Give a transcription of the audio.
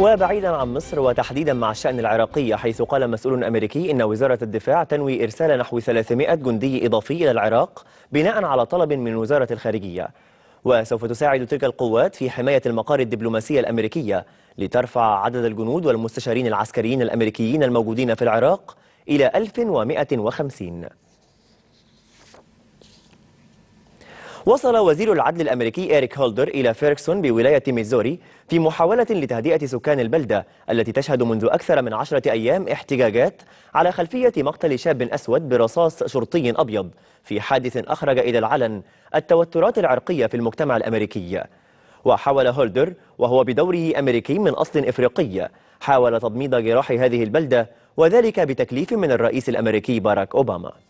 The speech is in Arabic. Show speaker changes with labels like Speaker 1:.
Speaker 1: وبعيدا عن مصر وتحديدا مع الشأن العراقي حيث قال مسؤول أمريكي إن وزارة الدفاع تنوي إرسال نحو 300 جندي إضافي إلى العراق بناء على طلب من وزارة الخارجية وسوف تساعد تلك القوات في حماية المقار الدبلوماسية الأمريكية لترفع عدد الجنود والمستشارين العسكريين الأمريكيين الموجودين في العراق إلى 1150 وصل وزير العدل الأمريكي إيريك هولدر إلى فيركسون بولاية ميزوري في محاولة لتهدئة سكان البلدة التي تشهد منذ أكثر من عشرة أيام احتجاجات على خلفية مقتل شاب أسود برصاص شرطي أبيض في حادث أخرج إلى العلن التوترات العرقية في المجتمع الأمريكي وحاول هولدر وهو بدوره أمريكي من أصل إفريقي حاول تضميد جراح هذه البلدة وذلك بتكليف من الرئيس الأمريكي باراك أوباما